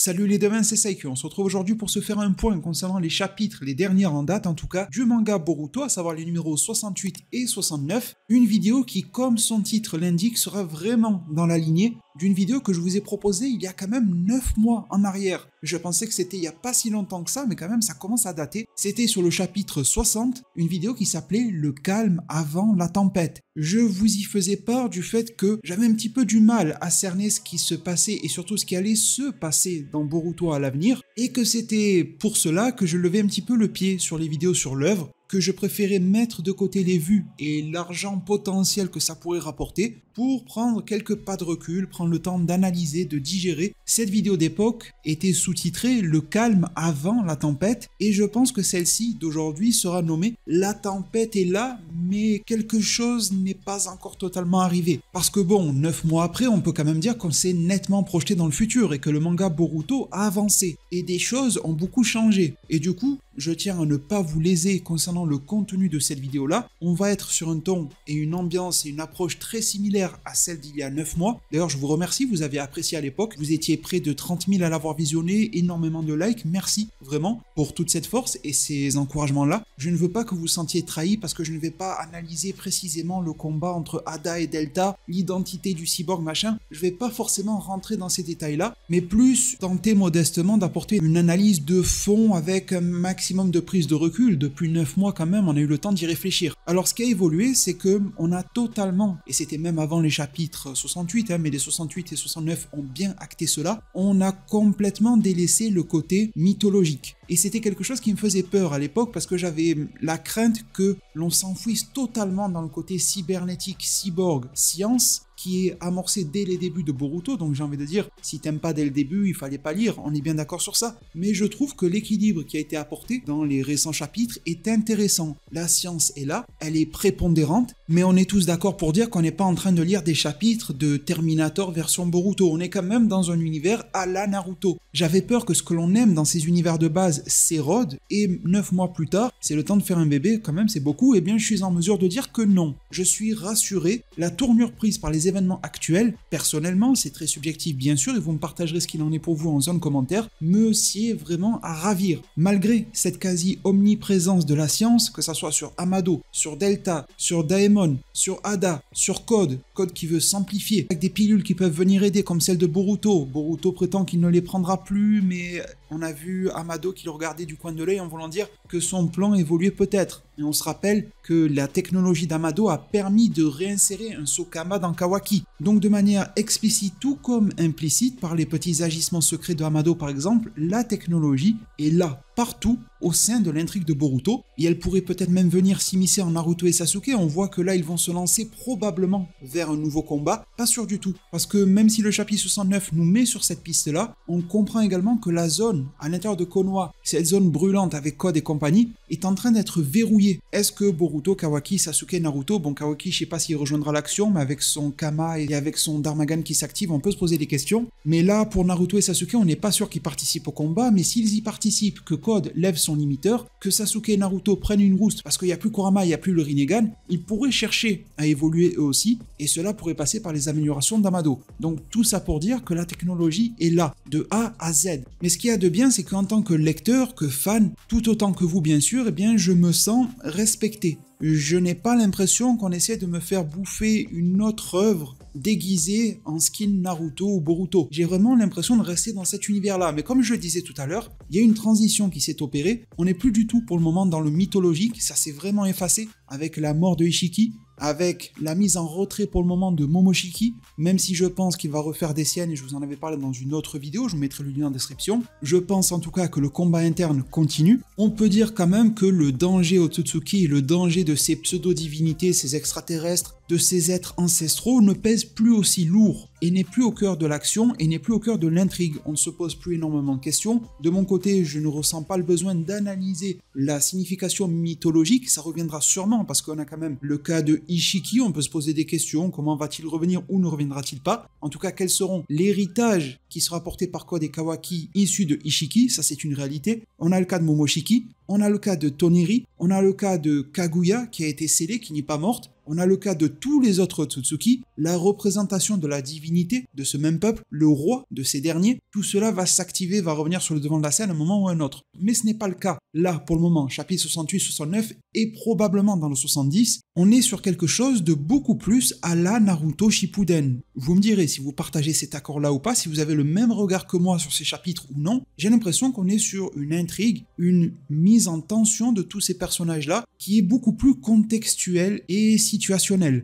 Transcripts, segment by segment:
Salut les devins, c'est Saikyo. On se retrouve aujourd'hui pour se faire un point concernant les chapitres, les dernières en date en tout cas, du manga Boruto, à savoir les numéros 68 et 69. Une vidéo qui, comme son titre l'indique, sera vraiment dans la lignée d'une vidéo que je vous ai proposée il y a quand même 9 mois en arrière. Je pensais que c'était il n'y a pas si longtemps que ça, mais quand même, ça commence à dater. C'était sur le chapitre 60, une vidéo qui s'appelait Le calme avant la tempête. Je vous y faisais part du fait que j'avais un petit peu du mal à cerner ce qui se passait et surtout ce qui allait se passer dans Boruto à l'avenir, et que c'était pour cela que je levais un petit peu le pied sur les vidéos sur l'œuvre, que je préférais mettre de côté les vues et l'argent potentiel que ça pourrait rapporter pour prendre quelques pas de recul, prendre le temps d'analyser, de digérer. Cette vidéo d'époque était sous-titrée Le calme avant la tempête et je pense que celle-ci d'aujourd'hui sera nommée La tempête est là mais quelque chose n'est pas encore totalement arrivé. Parce que bon, 9 mois après, on peut quand même dire qu'on s'est nettement projeté dans le futur et que le manga Boruto a avancé et des choses ont beaucoup changé. Et du coup, je tiens à ne pas vous léser concernant le contenu de cette vidéo-là. On va être sur un ton et une ambiance et une approche très similaire à celle d'il y a 9 mois. D'ailleurs, je vous remercie, vous avez apprécié à l'époque. Vous étiez près de 30 000 à l'avoir visionné, énormément de likes. Merci vraiment pour toute cette force et ces encouragements-là. Je ne veux pas que vous vous sentiez trahi parce que je ne vais pas analyser précisément le combat entre Ada et Delta, l'identité du cyborg machin. Je vais pas forcément rentrer dans ces détails-là, mais plus tenter modestement d'apporter une analyse de fond avec un maximum de prise de recul. Depuis 9 mois quand même, on a eu le temps d'y réfléchir. Alors ce qui a évolué, c'est que on a totalement, et c'était même avant les chapitres 68, hein, mais les 68 et 69 ont bien acté cela, on a complètement délaissé le côté mythologique. Et c'était quelque chose qui me faisait peur à l'époque parce que j'avais la crainte que l'on s'enfouisse totalement dans le côté cybernétique, cyborg, science, qui est amorcé dès les débuts de Boruto, donc j'ai envie de dire, si t'aimes pas dès le début, il fallait pas lire, on est bien d'accord sur ça. Mais je trouve que l'équilibre qui a été apporté dans les récents chapitres est intéressant. La science est là, elle est prépondérante, mais on est tous d'accord pour dire qu'on n'est pas en train de lire des chapitres de Terminator version Boruto, on est quand même dans un univers à la Naruto. J'avais peur que ce que l'on aime dans ces univers de base s'érode, et 9 mois plus tard, c'est le temps de faire un bébé, quand même c'est beaucoup, et eh bien je suis en mesure de dire que non. Je suis rassuré, la tournure prise par les événements actuels. Personnellement, c'est très subjectif bien sûr, et vous me partagerez ce qu'il en est pour vous en zone commentaire, me sied vraiment à ravir. Malgré cette quasi omniprésence de la science, que ça soit sur Amado, sur Delta, sur Daemon, sur Ada, sur Code, Code qui veut s'amplifier, avec des pilules qui peuvent venir aider comme celle de Boruto. Boruto prétend qu'il ne les prendra plus, mais on a vu Amado qui le regardait du coin de l'œil en voulant dire que son plan évoluait peut-être. Et on se rappelle que la technologie d'Amado a permis de réinsérer un Sokama dans Kawaki. Donc de manière explicite tout comme implicite, par les petits agissements secrets de Amado par exemple, la technologie est là partout au sein de l'intrigue de Boruto, et elle pourrait peut-être même venir s'immiscer en Naruto et Sasuke, on voit que là ils vont se lancer probablement vers un nouveau combat, pas sûr du tout, parce que même si le chapitre 69 nous met sur cette piste-là, on comprend également que la zone à l'intérieur de Konoha, cette zone brûlante avec Code et compagnie, est en train d'être verrouillée. Est-ce que Boruto, Kawaki, Sasuke, Naruto, bon Kawaki je sais pas s'il rejoindra l'action, mais avec son Kama et avec son Darmagan qui s'active, on peut se poser des questions, mais là pour Naruto et Sasuke on n'est pas sûr qu'ils participent au combat, mais s'ils y participent, que lève son limiteur, que Sasuke et Naruto prennent une rousse parce qu'il n'y a plus Kurama, il n'y a plus le Rinnegan, ils pourraient chercher à évoluer eux aussi, et cela pourrait passer par les améliorations d'Amado. Donc tout ça pour dire que la technologie est là, de A à Z. Mais ce qu'il y a de bien, c'est qu'en tant que lecteur, que fan, tout autant que vous bien sûr, eh bien je me sens respecté. Je n'ai pas l'impression qu'on essaie de me faire bouffer une autre œuvre déguisé en skin Naruto ou Boruto. J'ai vraiment l'impression de rester dans cet univers-là. Mais comme je le disais tout à l'heure, il y a une transition qui s'est opérée. On n'est plus du tout pour le moment dans le mythologique. Ça s'est vraiment effacé avec la mort de Ishiki avec la mise en retrait pour le moment de Momoshiki, même si je pense qu'il va refaire des siennes et je vous en avais parlé dans une autre vidéo, je vous mettrai le lien en description. Je pense en tout cas que le combat interne continue. On peut dire quand même que le danger Otsutsuki et le danger de ces pseudo-divinités, ces extraterrestres, de ces êtres ancestraux ne pèse plus aussi lourd et n'est plus au cœur de l'action et n'est plus au cœur de l'intrigue. On ne se pose plus énormément de questions. De mon côté, je ne ressens pas le besoin d'analyser la signification mythologique. Ça reviendra sûrement parce qu'on a quand même le cas de Ishiki. On peut se poser des questions. Comment va-t-il revenir ou ne reviendra-t-il pas En tout cas, quels seront l'héritage qui sera porté par quoi des Kawaki issus de Ishiki Ça, c'est une réalité. On a le cas de Momoshiki. On a le cas de Toneri. On a le cas de Kaguya qui a été scellée, qui n'est pas morte. On a le cas de tous les autres Tsutsuki, la représentation de la divinité de ce même peuple, le roi de ces derniers, tout cela va s'activer, va revenir sur le devant de la scène à un moment ou un autre. Mais ce n'est pas le cas. Là, pour le moment, chapitre 68-69 et probablement dans le 70, on est sur quelque chose de beaucoup plus à la Naruto Shippuden. Vous me direz si vous partagez cet accord-là ou pas, si vous avez le même regard que moi sur ces chapitres ou non, j'ai l'impression qu'on est sur une intrigue, une mise en tension de tous ces personnages-là qui est beaucoup plus contextuelle et si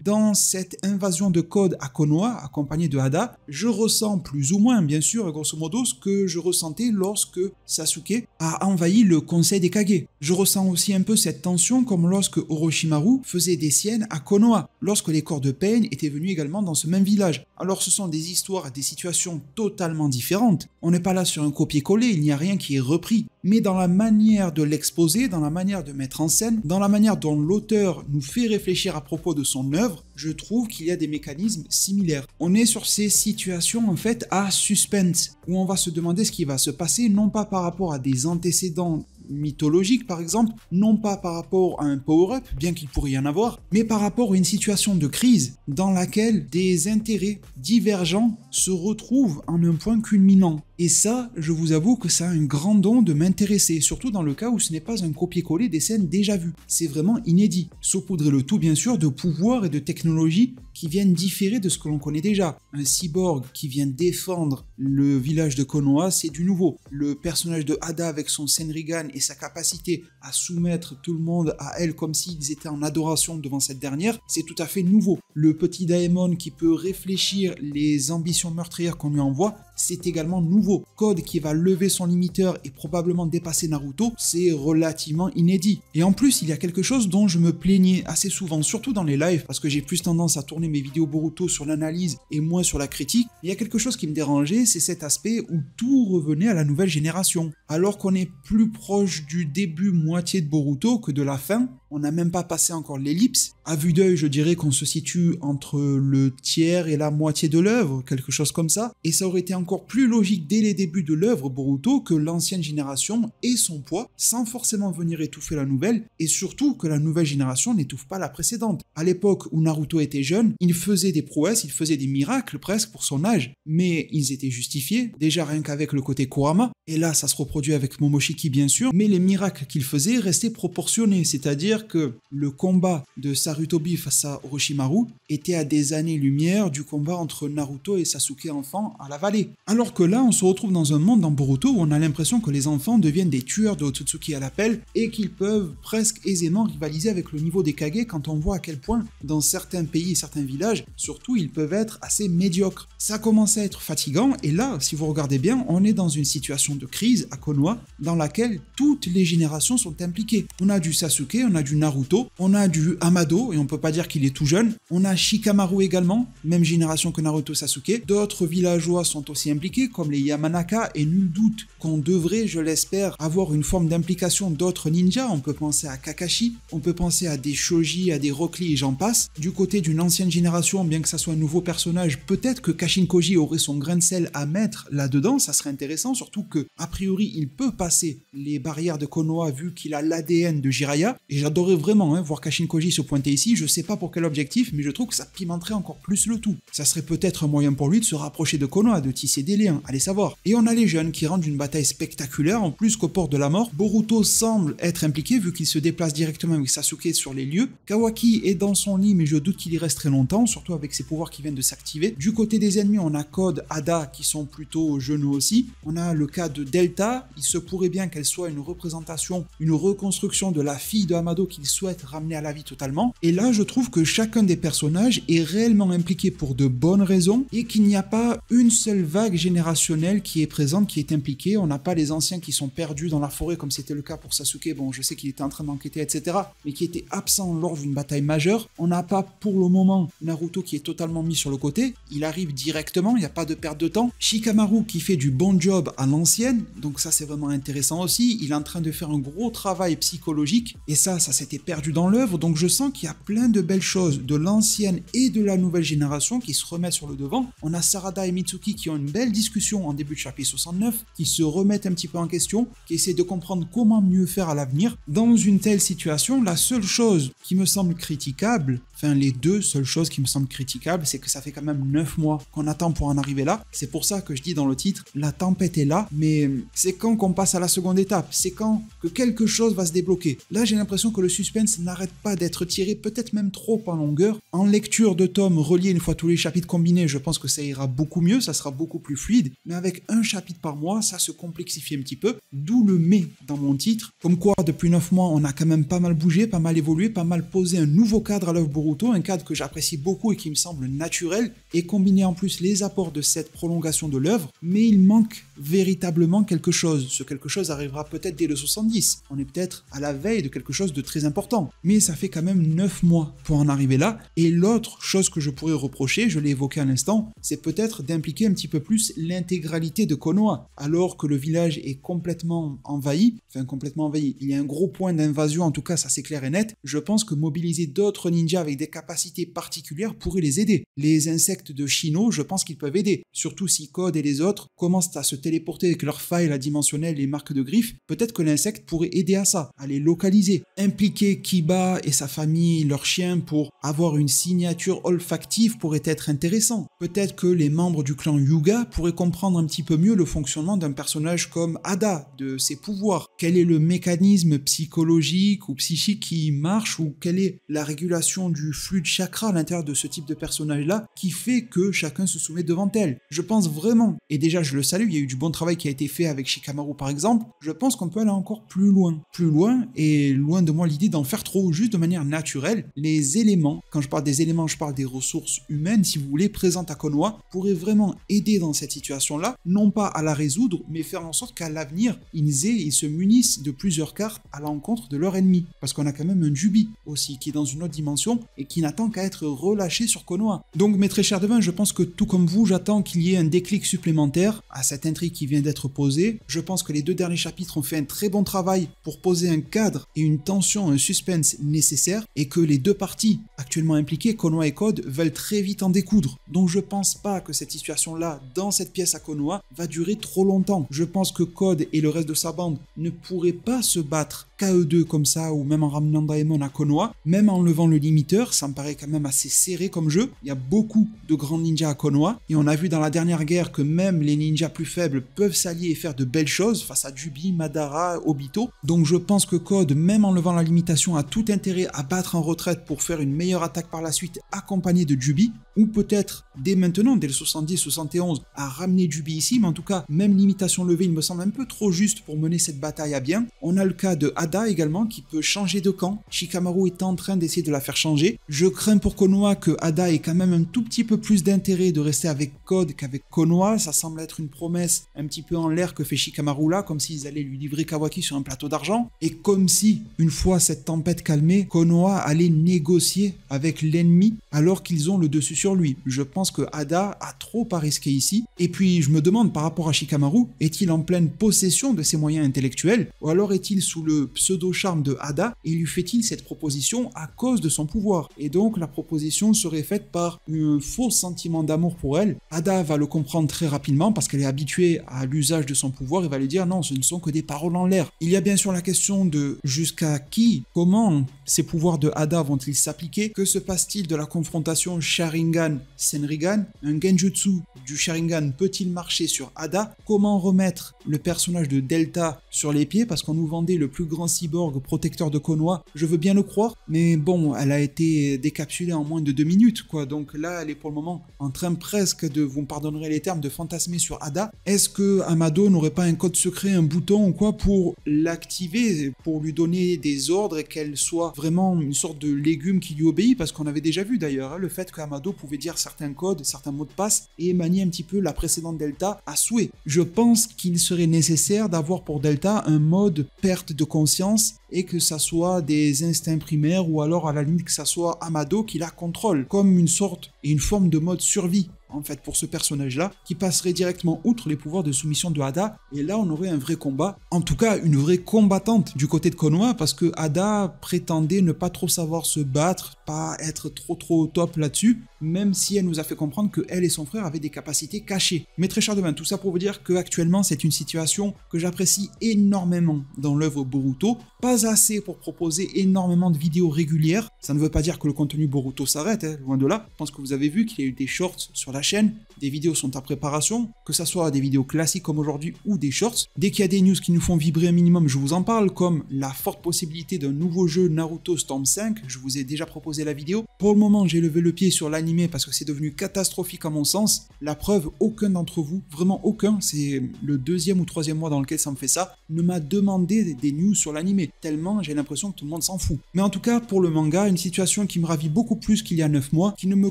dans cette invasion de code à Konoha, accompagnée de Hada, je ressens plus ou moins, bien sûr, grosso modo, ce que je ressentais lorsque Sasuke a envahi le conseil des Kage. Je ressens aussi un peu cette tension comme lorsque Orochimaru faisait des siennes à Konoha, lorsque les corps de peine étaient venus également dans ce même village. Alors ce sont des histoires, des situations totalement différentes. On n'est pas là sur un copier-coller, il n'y a rien qui est repris. Mais dans la manière de l'exposer, dans la manière de mettre en scène, dans la manière dont l'auteur nous fait réfléchir à propos de son œuvre, je trouve qu'il y a des mécanismes similaires. On est sur ces situations en fait à suspense, où on va se demander ce qui va se passer, non pas par rapport à des antécédents mythologiques par exemple, non pas par rapport à un power-up, bien qu'il pourrait y en avoir, mais par rapport à une situation de crise dans laquelle des intérêts divergents se retrouvent en un point culminant. Et ça, je vous avoue que ça a un grand don de m'intéresser, surtout dans le cas où ce n'est pas un copier-coller des scènes déjà vues. C'est vraiment inédit. Saupoudrer le tout, bien sûr, de pouvoirs et de technologies qui viennent différer de ce que l'on connaît déjà. Un cyborg qui vient défendre le village de Konoha, c'est du nouveau. Le personnage de Ada avec son Senrigan et sa capacité à soumettre tout le monde à elle comme s'ils étaient en adoration devant cette dernière, c'est tout à fait nouveau. Le petit Daemon qui peut réfléchir les ambitions meurtrières qu'on lui envoie, c'est également nouveau. Code qui va lever son limiteur et probablement dépasser Naruto, c'est relativement inédit. Et en plus, il y a quelque chose dont je me plaignais assez souvent, surtout dans les lives, parce que j'ai plus tendance à tourner mes vidéos Boruto sur l'analyse et moins sur la critique. Il y a quelque chose qui me dérangeait, c'est cet aspect où tout revenait à la nouvelle génération. Alors qu'on est plus proche du début moitié de Boruto que de la fin, on n'a même pas passé encore l'ellipse. À vue d'œil, je dirais qu'on se situe entre le tiers et la moitié de l'œuvre, quelque chose comme ça. Et ça aurait été encore plus logique dès les débuts de l'œuvre Boruto que l'ancienne génération ait son poids sans forcément venir étouffer la nouvelle et surtout que la nouvelle génération n'étouffe pas la précédente. À l'époque où Naruto était jeune, il faisait des prouesses, il faisait des miracles presque pour son âge, mais ils étaient justifiés, déjà rien qu'avec le côté Kurama. Et là, ça se reproduit avec Momoshiki bien sûr, mais les miracles qu'il faisait restaient proportionnés, c'est-à-dire que le combat de Sarutobi face à Orochimaru était à des années-lumière du combat entre Naruto et Sasuke enfant à la vallée. Alors que là, on se retrouve dans un monde dans Boruto où on a l'impression que les enfants deviennent des tueurs de Otsutsuki à l'appel et qu'ils peuvent presque aisément rivaliser avec le niveau des Kage quand on voit à quel point dans certains pays et certains villages, surtout, ils peuvent être assez médiocres. Ça commence à être fatigant et là, si vous regardez bien, on est dans une situation de crise à Konoha dans laquelle toutes les générations sont impliquées. On a du Sasuke, on a du Naruto. On a du Amado, et on peut pas dire qu'il est tout jeune. On a Shikamaru également, même génération que Naruto Sasuke. D'autres villageois sont aussi impliqués, comme les Yamanaka, et nul doute qu'on devrait, je l'espère, avoir une forme d'implication d'autres ninjas. On peut penser à Kakashi, on peut penser à des Shoji, à des Rock Lee, et j'en passe. Du côté d'une ancienne génération, bien que ça soit un nouveau personnage, peut-être que Kashin Koji aurait son grain de sel à mettre là-dedans, ça serait intéressant, surtout que, a priori, il peut passer les barrières de Konoha vu qu'il a l'ADN de Jiraiya, et j'adore j'adorais vraiment hein, voir Kashin Koji se pointer ici, je sais pas pour quel objectif, mais je trouve que ça pimenterait encore plus le tout. Ça serait peut-être un moyen pour lui de se rapprocher de Konoha, de tisser des liens, allez savoir. Et on a les jeunes qui rendent une bataille spectaculaire, en plus qu'au port de la mort, Boruto semble être impliqué vu qu'il se déplace directement avec Sasuke sur les lieux. Kawaki est dans son lit, mais je doute qu'il y reste très longtemps, surtout avec ses pouvoirs qui viennent de s'activer. Du côté des ennemis, on a Code, Ada qui sont plutôt jeunes aussi. On a le cas de Delta, il se pourrait bien qu'elle soit une représentation, une reconstruction de la fille de Amado qu'il souhaite ramener à la vie totalement. Et là, je trouve que chacun des personnages est réellement impliqué pour de bonnes raisons et qu'il n'y a pas une seule vague générationnelle qui est présente, qui est impliquée. On n'a pas les anciens qui sont perdus dans la forêt comme c'était le cas pour Sasuke. Bon, je sais qu'il était en train d'enquêter, etc. Mais qui était absent lors d'une bataille majeure. On n'a pas pour le moment Naruto qui est totalement mis sur le côté. Il arrive directement, il n'y a pas de perte de temps. Shikamaru qui fait du bon job à l'ancienne. Donc ça, c'est vraiment intéressant aussi. Il est en train de faire un gros travail psychologique. Et ça, ça c'était perdu dans l'œuvre, donc je sens qu'il y a plein de belles choses de l'ancienne et de la nouvelle génération qui se remettent sur le devant. On a Sarada et Mitsuki qui ont une belle discussion en début de chapitre 69, qui se remettent un petit peu en question, qui essaient de comprendre comment mieux faire à l'avenir. Dans une telle situation, la seule chose qui me semble critiquable, enfin les deux seules choses qui me semblent critiquables, c'est que ça fait quand même 9 mois qu'on attend pour en arriver là. C'est pour ça que je dis dans le titre, la tempête est là, mais euh, c'est quand qu'on passe à la seconde étape, c'est quand que quelque chose va se débloquer. Là j'ai l'impression que le suspense n'arrête pas d'être tiré, peut-être même trop en longueur. En lecture de tome relié une fois tous les chapitres combinés, je pense que ça ira beaucoup mieux, ça sera beaucoup plus fluide, mais avec un chapitre par mois, ça se complexifie un petit peu, d'où le mais dans mon titre. Comme quoi, depuis 9 mois, on a quand même pas mal bougé, pas mal évolué, pas mal posé un nouveau cadre à l'œuvre Boruto, un cadre que j'apprécie beaucoup et qui me semble naturel, et combiné en plus les apports de cette prolongation de l'œuvre, mais il manque véritablement quelque chose. Ce quelque chose arrivera peut-être dès le 70. On est peut-être à la veille de quelque chose de très important. Mais ça fait quand même neuf mois pour en arriver là. Et l'autre chose que je pourrais reprocher, je l'ai évoqué à l'instant, c'est peut-être d'impliquer un petit peu plus l'intégralité de Konoha, alors que le village est complètement envahi, enfin complètement envahi. Il y a un gros point d'invasion, en tout cas ça c'est clair et net. Je pense que mobiliser d'autres ninjas avec des capacités particulières pourrait les aider. Les insectes de Shino, je pense qu'ils peuvent aider, surtout si Code et les autres commencent à se téléporter avec leurs failles la dimensionnelle et les marques de griffes. Peut-être que l'insecte pourrait aider à ça, à les localiser, impliquer Kiba et sa famille, leur chien, pour avoir une signature olfactive pourrait être intéressant. Peut-être que les membres du clan Yuga pourraient comprendre un petit peu mieux le fonctionnement d'un personnage comme Ada, de ses pouvoirs. Quel est le mécanisme psychologique ou psychique qui marche ou quelle est la régulation du flux de chakra à l'intérieur de ce type de personnage-là qui fait que chacun se soumet devant elle. Je pense vraiment, et déjà je le salue, il y a eu du bon travail qui a été fait avec Shikamaru par exemple, je pense qu'on peut aller encore plus loin. Plus loin, et loin de moi l'idée d'en faire trop, juste de manière naturelle, les éléments, quand je parle des éléments, je parle des ressources humaines, si vous voulez, présentes à Konoha, pourraient vraiment aider dans cette situation-là, non pas à la résoudre, mais faire en sorte qu'à l'avenir, ils aient, ils se munissent de plusieurs cartes à l'encontre de leur ennemi. Parce qu'on a quand même un Jubi aussi, qui est dans une autre dimension et qui n'attend qu'à être relâché sur Konoha. Donc, mes très chers devins, je pense que tout comme vous, j'attends qu'il y ait un déclic supplémentaire à cette intrigue qui vient d'être posée. Je pense que les deux derniers chapitres ont fait un très bon travail pour poser un cadre et une tension un suspense nécessaire et que les deux parties actuellement impliquées, Konoha et Code, veulent très vite en découdre. Donc je pense pas que cette situation-là, dans cette pièce à Konoha, va durer trop longtemps. Je pense que Code et le reste de sa bande ne pourraient pas se battre KE2 comme ça, ou même en ramenant Daemon à Konoha, même en levant le limiteur, ça me paraît quand même assez serré comme jeu. Il y a beaucoup de grands ninjas à Konoha, et on a vu dans la dernière guerre que même les ninjas plus faibles peuvent s'allier et faire de belles choses face à Jubi, Madara, Obito. Donc je pense que Code, même en levant la limiteur, limitation à tout intérêt à battre en retraite pour faire une meilleure attaque par la suite accompagnée de Jubi, ou peut-être dès maintenant, dès le 70-71, à ramener Jubi ici, mais en tout cas, même limitation levée, il me semble un peu trop juste pour mener cette bataille à bien. On a le cas de Ada également qui peut changer de camp, Shikamaru est en train d'essayer de la faire changer. Je crains pour Konoha que Ada ait quand même un tout petit peu plus d'intérêt de rester avec Code qu'avec Konoha, ça semble être une promesse un petit peu en l'air que fait Shikamaru là, comme s'ils allaient lui livrer Kawaki sur un plateau d'argent, et comme si, une fois cette tempête calmée, Konoha allait négocier avec l'ennemi alors qu'ils ont le dessus sur lui. Je pense que Ada a trop à risquer ici. Et puis je me demande par rapport à Shikamaru, est-il en pleine possession de ses moyens intellectuels ou alors est-il sous le pseudo-charme de Ada et lui fait-il cette proposition à cause de son pouvoir Et donc la proposition serait faite par un faux sentiment d'amour pour elle. Ada va le comprendre très rapidement parce qu'elle est habituée à l'usage de son pouvoir et va lui dire non, ce ne sont que des paroles en l'air. Il y a bien sûr la question de jusqu'à qui comment ces pouvoirs de Ada vont-ils s'appliquer Que se passe-t-il de la confrontation Sharingan-Senrigan Un Genjutsu du Sharingan peut-il marcher sur Ada Comment remettre le personnage de Delta sur les pieds Parce qu'on nous vendait le plus grand cyborg protecteur de Konoha, je veux bien le croire, mais bon, elle a été décapsulée en moins de deux minutes, quoi. Donc là, elle est pour le moment en train presque de, vous me les termes, de fantasmer sur Ada. Est-ce que Amado n'aurait pas un code secret, un bouton ou quoi pour l'activer, pour lui donner des et qu'elle soit vraiment une sorte de légume qui lui obéit, parce qu'on avait déjà vu d'ailleurs hein, le fait qu'Amado pouvait dire certains codes, certains mots de passe et manier un petit peu la précédente Delta à souhait. Je pense qu'il serait nécessaire d'avoir pour Delta un mode perte de conscience et que ça soit des instincts primaires ou alors à la limite que ça soit Amado qui la contrôle, comme une sorte et une forme de mode survie en fait pour ce personnage-là, qui passerait directement outre les pouvoirs de soumission de Ada, et là on aurait un vrai combat, en tout cas une vraie combattante du côté de Konoha, parce que Ada prétendait ne pas trop savoir se battre, pas être trop trop au top là-dessus, même si elle nous a fait comprendre que elle et son frère avaient des capacités cachées. Mais très cher demain, tout ça pour vous dire que actuellement c'est une situation que j'apprécie énormément dans l'œuvre Boruto, pas assez pour proposer énormément de vidéos régulières, ça ne veut pas dire que le contenu Boruto s'arrête, hein, loin de là, je pense que vous avez vu qu'il y a eu des shorts sur la chaîne. Des vidéos sont en préparation, que ce soit des vidéos classiques comme aujourd'hui ou des shorts. Dès qu'il y a des news qui nous font vibrer un minimum, je vous en parle, comme la forte possibilité d'un nouveau jeu Naruto Storm 5, je vous ai déjà proposé la vidéo. Pour le moment, j'ai levé le pied sur l'animé parce que c'est devenu catastrophique à mon sens. La preuve, aucun d'entre vous, vraiment aucun, c'est le deuxième ou troisième mois dans lequel ça me fait ça, ne m'a demandé des news sur l'animé, tellement j'ai l'impression que tout le monde s'en fout. Mais en tout cas, pour le manga, une situation qui me ravit beaucoup plus qu'il y a 9 mois, qui ne me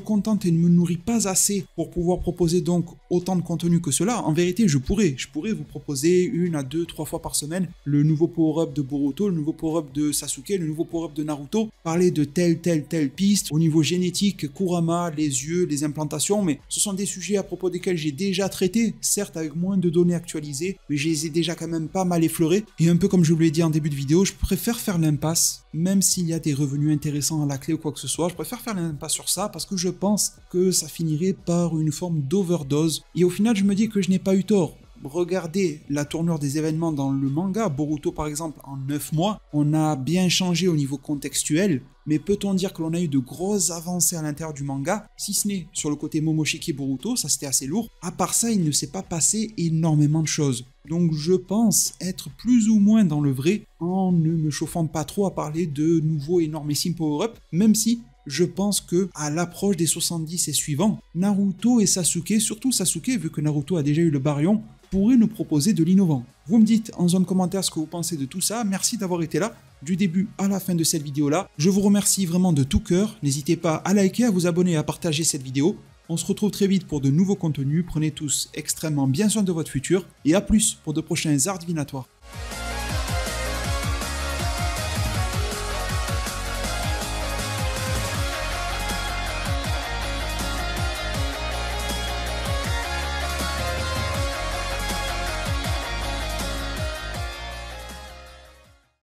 contente et ne me nourrit pas assez pour pouvoir proposer donc autant de contenu que cela, en vérité, je pourrais. Je pourrais vous proposer une à deux, trois fois par semaine le nouveau power-up de Boruto, le nouveau power-up de Sasuke, le nouveau power-up de Naruto, parler de telle, telle, telle piste au niveau génétique, Kurama, les yeux, les implantations, mais ce sont des sujets à propos desquels j'ai déjà traité, certes avec moins de données actualisées, mais je les ai déjà quand même pas mal effleuré Et un peu comme je vous l'ai dit en début de vidéo, je préfère faire l'impasse, même s'il y a des revenus intéressants à la clé ou quoi que ce soit, je préfère faire l'impasse sur ça parce que je pense que ça finirait par une forme d'overdose. Et au final, je me dis que je n'ai pas eu tort. Regardez la tournure des événements dans le manga, Boruto par exemple, en 9 mois, on a bien changé au niveau contextuel, mais peut-on dire que l'on a eu de grosses avancées à l'intérieur du manga Si ce n'est sur le côté Momoshiki Boruto, ça c'était assez lourd, à part ça, il ne s'est pas passé énormément de choses. Donc je pense être plus ou moins dans le vrai en ne me chauffant pas trop à parler de nouveaux énormes power-up, même si je pense que à l'approche des 70 et suivants, Naruto et Sasuke, surtout Sasuke vu que Naruto a déjà eu le Baryon, pourraient nous proposer de l'innovant. Vous me dites en zone commentaire ce que vous pensez de tout ça, merci d'avoir été là du début à la fin de cette vidéo là. Je vous remercie vraiment de tout cœur, n'hésitez pas à liker, à vous abonner et à partager cette vidéo. On se retrouve très vite pour de nouveaux contenus, prenez tous extrêmement bien soin de votre futur et à plus pour de prochains arts divinatoires.